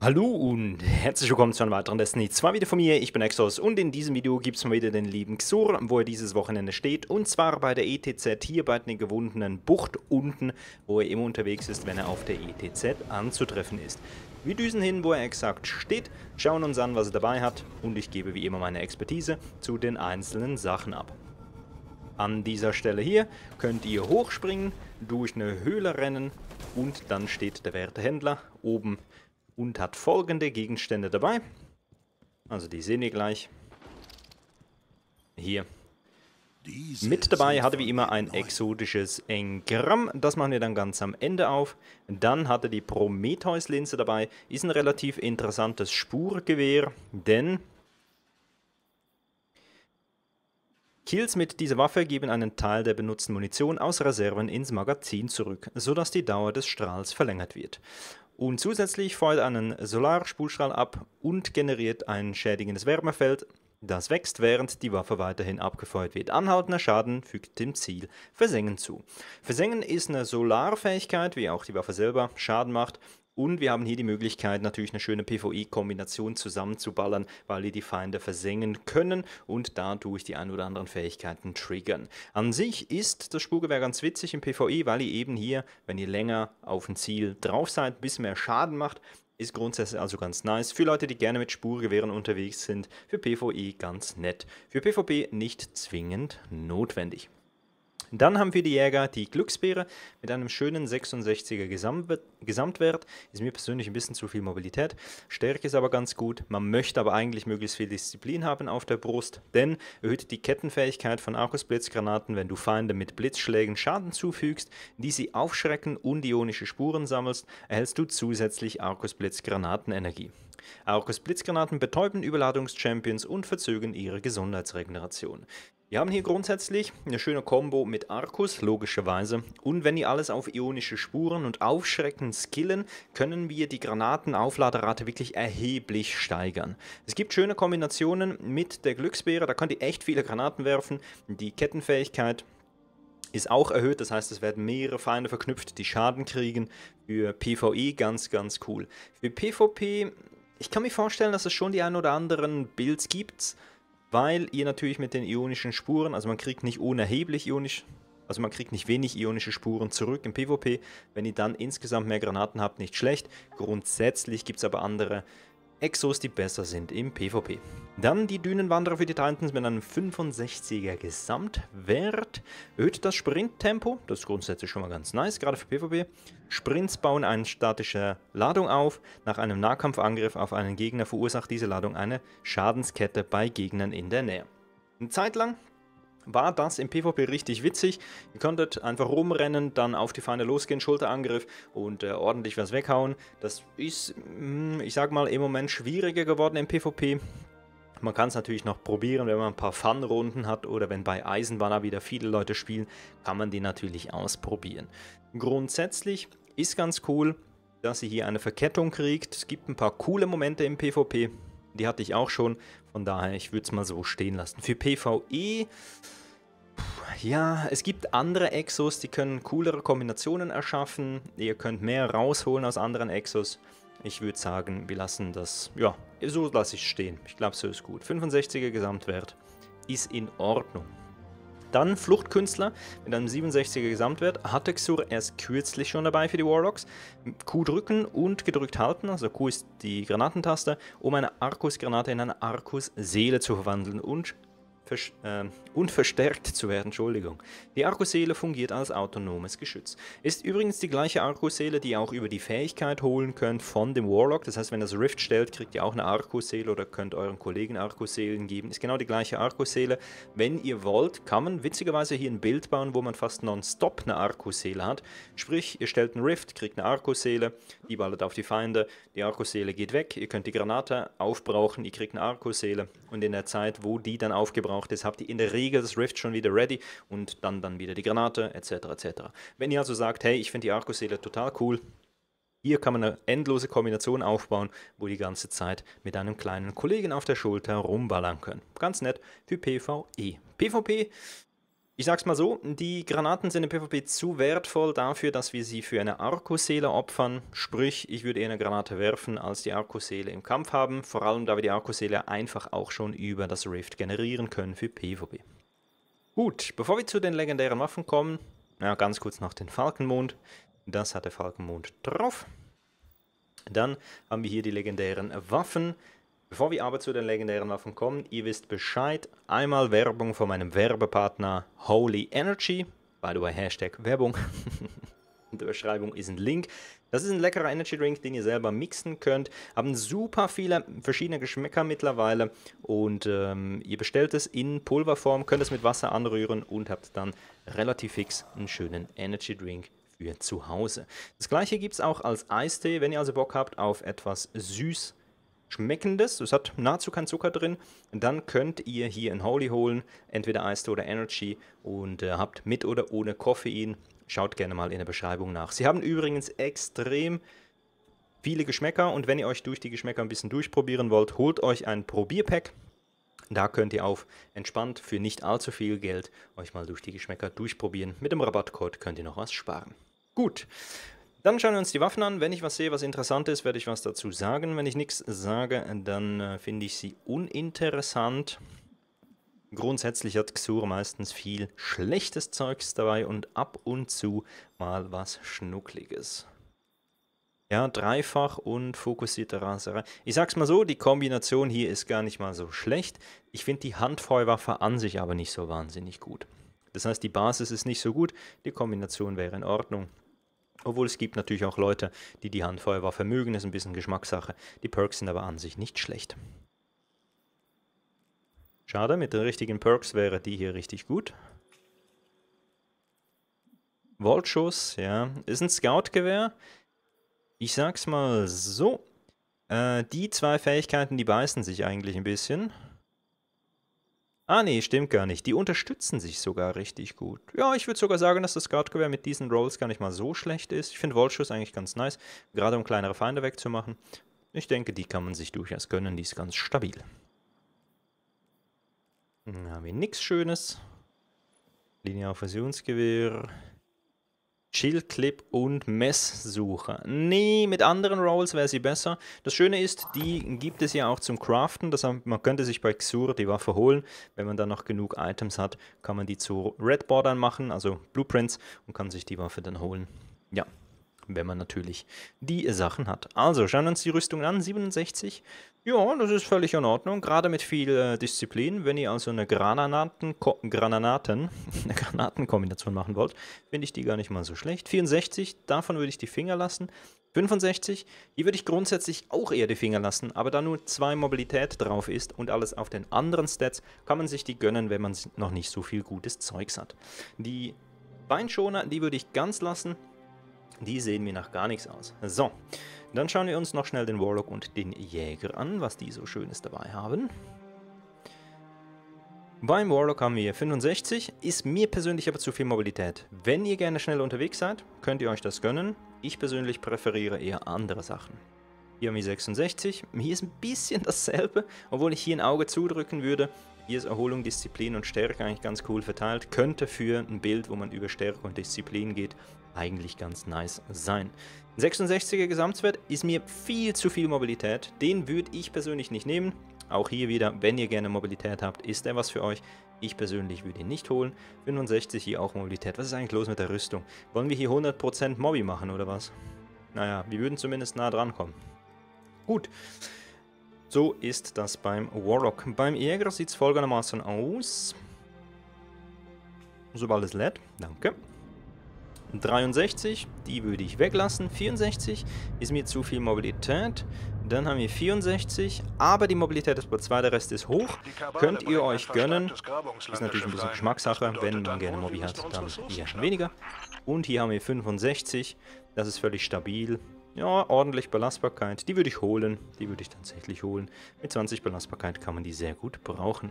Hallo und herzlich willkommen zu einem weiteren Destiny 2 Video von mir, ich bin Exos und in diesem Video gibt es mal wieder den lieben Xur, wo er dieses Wochenende steht und zwar bei der ETZ hier bei den gewundenen Bucht unten, wo er immer unterwegs ist, wenn er auf der ETZ anzutreffen ist. Wir düsen hin, wo er exakt steht, schauen uns an, was er dabei hat und ich gebe wie immer meine Expertise zu den einzelnen Sachen ab. An dieser Stelle hier könnt ihr hochspringen, durch eine Höhle rennen und dann steht der Wertehändler oben und hat folgende Gegenstände dabei. Also die sehen ihr gleich. Hier. Mit dabei hatte wie immer ein exotisches Engramm, das machen wir dann ganz am Ende auf. Dann hatte die Prometheus-Linse dabei, ist ein relativ interessantes Spurgewehr, denn Kills mit dieser Waffe geben einen Teil der benutzten Munition aus Reserven ins Magazin zurück, sodass die Dauer des Strahls verlängert wird. Und zusätzlich feuert einen Solarspulstrahl ab und generiert ein schädigendes Wärmefeld, das wächst, während die Waffe weiterhin abgefeuert wird. Anhaltender Schaden fügt dem Ziel Versengen zu. Versengen ist eine Solarfähigkeit, wie auch die Waffe selber Schaden macht und wir haben hier die Möglichkeit, natürlich eine schöne PvE-Kombination zusammenzuballern, weil die die Feinde versengen können und dadurch die ein oder anderen Fähigkeiten triggern. An sich ist das Spurgewehr ganz witzig im PvE, weil ihr eben hier, wenn ihr länger auf ein Ziel drauf seid, ein bisschen mehr Schaden macht. Ist grundsätzlich also ganz nice. Für Leute, die gerne mit Spurgewehren unterwegs sind, für PvE ganz nett. Für PvP nicht zwingend notwendig. Dann haben wir die Jäger, die Glücksbeere mit einem schönen 66er Gesamtwert. Ist mir persönlich ein bisschen zu viel Mobilität. Stärke ist aber ganz gut. Man möchte aber eigentlich möglichst viel Disziplin haben auf der Brust, denn erhöht die Kettenfähigkeit von Arcus Blitzgranaten, wenn du Feinde mit Blitzschlägen Schaden zufügst, die sie aufschrecken und ionische Spuren sammelst, erhältst du zusätzlich Arcus Blitzgranatenenergie. Arcus Blitzgranaten betäuben Überladungs-Champions und verzögern ihre Gesundheitsregeneration. Wir haben hier grundsätzlich eine schöne Combo mit Arcus, logischerweise. Und wenn ihr alles auf ionische Spuren und Aufschrecken skillen, können wir die Granatenaufladerate wirklich erheblich steigern. Es gibt schöne Kombinationen mit der Glücksbeere, da könnt ihr echt viele Granaten werfen. Die Kettenfähigkeit ist auch erhöht, das heißt es werden mehrere Feinde verknüpft, die Schaden kriegen. Für PvE ganz, ganz cool. Für PvP, ich kann mir vorstellen, dass es schon die ein oder anderen Builds gibt, weil ihr natürlich mit den ionischen Spuren, also man kriegt nicht unerheblich ionisch, also man kriegt nicht wenig ionische Spuren zurück im PvP. Wenn ihr dann insgesamt mehr Granaten habt, nicht schlecht. Grundsätzlich gibt es aber andere Exos, die besser sind im PvP. Dann die Dünenwanderer für die Titans mit einem 65er Gesamtwert. Erhöht das Sprinttempo, das ist grundsätzlich schon mal ganz nice, gerade für PvP. Sprints bauen eine statische Ladung auf. Nach einem Nahkampfangriff auf einen Gegner verursacht diese Ladung eine Schadenskette bei Gegnern in der Nähe. Eine Zeit lang war das im PvP richtig witzig. Ihr konntet einfach rumrennen, dann auf die Feinde losgehen, Schulterangriff und äh, ordentlich was weghauen. Das ist, hm, ich sag mal, im Moment schwieriger geworden im PvP. Man kann es natürlich noch probieren, wenn man ein paar Fun-Runden hat oder wenn bei Eisenbanner wieder viele Leute spielen, kann man die natürlich ausprobieren. Grundsätzlich ist ganz cool, dass ihr hier eine Verkettung kriegt. Es gibt ein paar coole Momente im PvP. Die hatte ich auch schon. Von daher, ich würde es mal so stehen lassen. Für PvE... Ja, es gibt andere Exos, die können coolere Kombinationen erschaffen. Ihr könnt mehr rausholen aus anderen Exos. Ich würde sagen, wir lassen das, ja, so lasse ich stehen. Ich glaube, so ist gut. 65er Gesamtwert ist in Ordnung. Dann Fluchtkünstler mit einem 67er Gesamtwert. Hatte Xur erst kürzlich schon dabei für die Warlocks. Q drücken und gedrückt halten, also Q ist die Granatentaste, um eine arkus in eine Arkus-Seele zu verwandeln und äh, und zu werden. Entschuldigung. Die Arkuseele fungiert als autonomes Geschütz. Ist übrigens die gleiche Arkuseele, die ihr auch über die Fähigkeit holen könnt von dem Warlock. Das heißt, wenn ihr das Rift stellt, kriegt ihr auch eine Arkuseele oder könnt euren Kollegen Arkuseelen geben. Ist genau die gleiche Arkuseele. Wenn ihr wollt, kann man witzigerweise hier ein Bild bauen, wo man fast nonstop eine Arkuseele hat. Sprich, ihr stellt einen Rift, kriegt eine Arkuseele, die ballert auf die Feinde, die Arkuseele geht weg, ihr könnt die Granate aufbrauchen, ihr kriegt eine Arkuseele und in der Zeit, wo die dann aufgebraucht auch. habt ihr in der Regel das Rift schon wieder ready und dann, dann wieder die Granate etc. etc. Wenn ihr also sagt, hey, ich finde die arcus total cool, hier kann man eine endlose Kombination aufbauen, wo die ganze Zeit mit einem kleinen Kollegen auf der Schulter rumballern können. Ganz nett für PvE. PvP ich sag's mal so, die Granaten sind im PvP zu wertvoll dafür, dass wir sie für eine Arkoseele opfern. Sprich, ich würde eher eine Granate werfen, als die Arkoseele im Kampf haben. Vor allem, da wir die Arkoseele einfach auch schon über das Rift generieren können für PvP. Gut, bevor wir zu den legendären Waffen kommen, ja, ganz kurz noch den Falkenmond. Das hat der Falkenmond drauf. Dann haben wir hier die legendären Waffen. Bevor wir aber zu den legendären Waffen kommen, ihr wisst Bescheid. Einmal Werbung von meinem Werbepartner Holy Energy. By the way, Hashtag Werbung. In der Beschreibung ist ein Link. Das ist ein leckerer Energy Drink, den ihr selber mixen könnt. Haben super viele verschiedene Geschmäcker mittlerweile. Und ähm, ihr bestellt es in Pulverform, könnt es mit Wasser anrühren und habt dann relativ fix einen schönen Energy Drink für zu Hause. Das gleiche gibt es auch als Eistee. Wenn ihr also Bock habt auf etwas süß Schmeckendes. Es hat nahezu keinen Zucker drin. Dann könnt ihr hier ein Holy holen, entweder Eistee oder Energy und äh, habt mit oder ohne Koffein. Schaut gerne mal in der Beschreibung nach. Sie haben übrigens extrem viele Geschmäcker und wenn ihr euch durch die Geschmäcker ein bisschen durchprobieren wollt, holt euch ein Probierpack. Da könnt ihr auf entspannt für nicht allzu viel Geld euch mal durch die Geschmäcker durchprobieren. Mit dem Rabattcode könnt ihr noch was sparen. Gut, dann schauen wir uns die Waffen an. Wenn ich was sehe, was interessant ist, werde ich was dazu sagen. Wenn ich nichts sage, dann äh, finde ich sie uninteressant. Grundsätzlich hat Xur meistens viel schlechtes Zeugs dabei und ab und zu mal was Schnuckliges. Ja, dreifach und fokussierte Raserei. Ich sag's mal so, die Kombination hier ist gar nicht mal so schlecht. Ich finde die Handfeuerwaffe an sich aber nicht so wahnsinnig gut. Das heißt, die Basis ist nicht so gut, die Kombination wäre in Ordnung. Obwohl es gibt natürlich auch Leute, die die Handfeuerwaffe mögen, ist ein bisschen Geschmackssache. Die Perks sind aber an sich nicht schlecht. Schade, mit den richtigen Perks wäre die hier richtig gut. Voltschuss, ja, ist ein Scout-Gewehr. Ich sag's mal so. Äh, die zwei Fähigkeiten, die beißen sich eigentlich ein bisschen. Ah nee, stimmt gar nicht. Die unterstützen sich sogar richtig gut. Ja, ich würde sogar sagen, dass das Guardgewehr mit diesen Rolls gar nicht mal so schlecht ist. Ich finde Voltschuss eigentlich ganz nice, gerade um kleinere Feinde wegzumachen. Ich denke, die kann man sich durchaus gönnen, die ist ganz stabil. Dann haben wir nichts Schönes. Linear Fusionsgewehr. Chill Clip und Messsuche. Nee, mit anderen Rolls wäre sie besser. Das Schöne ist, die gibt es ja auch zum Craften. Das heißt, man könnte sich bei Xur die Waffe holen. Wenn man dann noch genug Items hat, kann man die zu Red Bordern machen, also Blueprints, und kann sich die Waffe dann holen. Ja, wenn man natürlich die Sachen hat. Also, schauen wir uns die Rüstung an, 67. Ja, das ist völlig in Ordnung, gerade mit viel äh, Disziplin. Wenn ihr also eine Granaten, Granaten, eine Granatenkombination machen wollt, finde ich die gar nicht mal so schlecht. 64, davon würde ich die Finger lassen. 65, hier würde ich grundsätzlich auch eher die Finger lassen, aber da nur zwei Mobilität drauf ist und alles auf den anderen Stats, kann man sich die gönnen, wenn man noch nicht so viel gutes Zeugs hat. Die Beinschoner, die würde ich ganz lassen. Die sehen mir nach gar nichts aus. So, dann schauen wir uns noch schnell den Warlock und den Jäger an, was die so Schönes dabei haben. Beim Warlock haben wir 65, ist mir persönlich aber zu viel Mobilität. Wenn ihr gerne schnell unterwegs seid, könnt ihr euch das gönnen. Ich persönlich präferiere eher andere Sachen. Hier haben wir 66, hier ist ein bisschen dasselbe, obwohl ich hier ein Auge zudrücken würde. Hier ist Erholung, Disziplin und Stärke eigentlich ganz cool verteilt. Könnte für ein Bild, wo man über Stärke und Disziplin geht, eigentlich ganz nice sein. 66er Gesamtwert ist mir viel zu viel Mobilität. Den würde ich persönlich nicht nehmen. Auch hier wieder, wenn ihr gerne Mobilität habt, ist der was für euch. Ich persönlich würde ihn nicht holen. 65 hier auch Mobilität. Was ist eigentlich los mit der Rüstung? Wollen wir hier 100% Mobby machen oder was? Naja, wir würden zumindest nah dran kommen. Gut. So ist das beim Warlock. Beim Jäger sieht es folgendermaßen aus. Sobald es lädt. Danke. 63, die würde ich weglassen. 64 ist mir zu viel Mobilität. Dann haben wir 64, aber die Mobilität ist bei 2, der Rest ist hoch. Könnt ihr euch gönnen. Ist natürlich ein bisschen Geschmackssache. Wenn man gerne Mobi hat, dann hier weniger. Und hier haben wir 65. Das ist völlig stabil. Ja, ordentlich Belastbarkeit. Die würde ich holen. Die würde ich tatsächlich holen. Mit 20 Belastbarkeit kann man die sehr gut brauchen.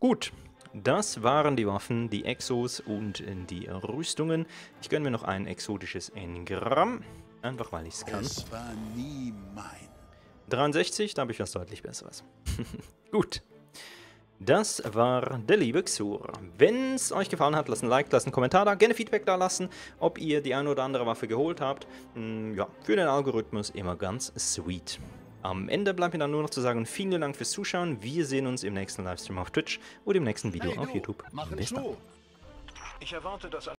Gut, das waren die Waffen, die Exos und die Rüstungen. Ich gönne mir noch ein exotisches Engramm. Einfach weil ich es kann. Das war nie mein. 63, da habe ich was deutlich Besseres. Gut. Das war der liebe Xur. Wenn es euch gefallen hat, lasst ein Like, lasst einen Kommentar da, gerne Feedback da lassen, ob ihr die eine oder andere Waffe geholt habt. Hm, ja, für den Algorithmus immer ganz sweet. Am Ende bleibt mir dann nur noch zu sagen, vielen Dank fürs Zuschauen. Wir sehen uns im nächsten Livestream auf Twitch oder im nächsten Video hey, du, auf YouTube. Bis dann. Ich erwarte, dass